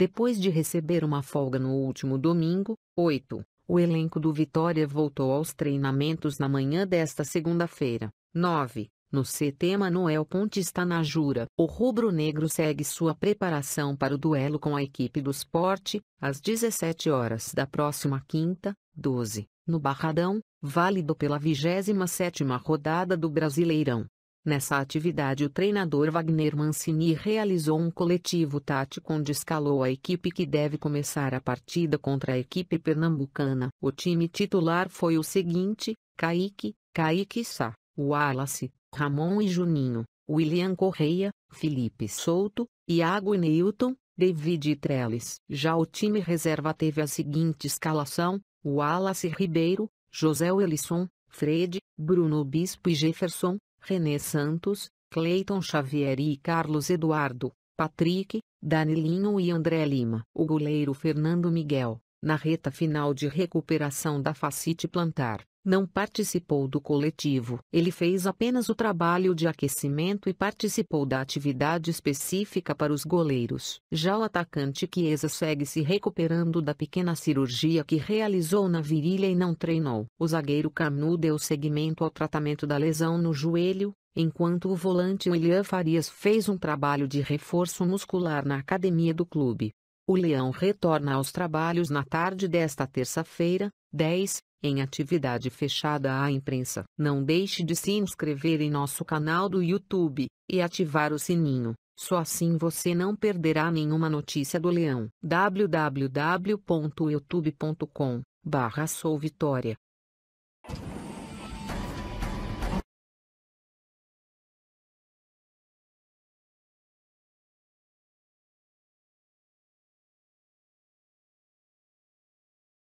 Depois de receber uma folga no último domingo, 8, o elenco do Vitória voltou aos treinamentos na manhã desta segunda-feira, 9. No CT Manuel Ponte está na jura. O rubro-negro segue sua preparação para o duelo com a equipe do esporte, às 17 horas da próxima quinta, 12, no Barradão, válido pela 27ª rodada do Brasileirão. Nessa atividade o treinador Wagner Mancini realizou um coletivo tático onde escalou a equipe que deve começar a partida contra a equipe pernambucana. O time titular foi o seguinte, Kaique, Kaique Sá, Wallace, Ramon e Juninho, William Correia, Felipe Souto, Iago e Neilton, David e Trellis. Já o time reserva teve a seguinte escalação, Wallace Ribeiro, José Elisson, Fred, Bruno Bispo e Jefferson, Renê Santos, Cleiton Xavier e Carlos Eduardo, Patrick, Danilinho e André Lima. O goleiro Fernando Miguel, na reta final de recuperação da facite plantar, não participou do coletivo. Ele fez apenas o trabalho de aquecimento e participou da atividade específica para os goleiros. Já o atacante Chiesa segue se recuperando da pequena cirurgia que realizou na virilha e não treinou. O zagueiro Canu deu seguimento ao tratamento da lesão no joelho, enquanto o volante William Farias fez um trabalho de reforço muscular na academia do clube. O Leão retorna aos trabalhos na tarde desta terça-feira, 10, em atividade fechada à imprensa. Não deixe de se inscrever em nosso canal do YouTube e ativar o sininho. Só assim você não perderá nenhuma notícia do Leão. www.youtube.com/souvitória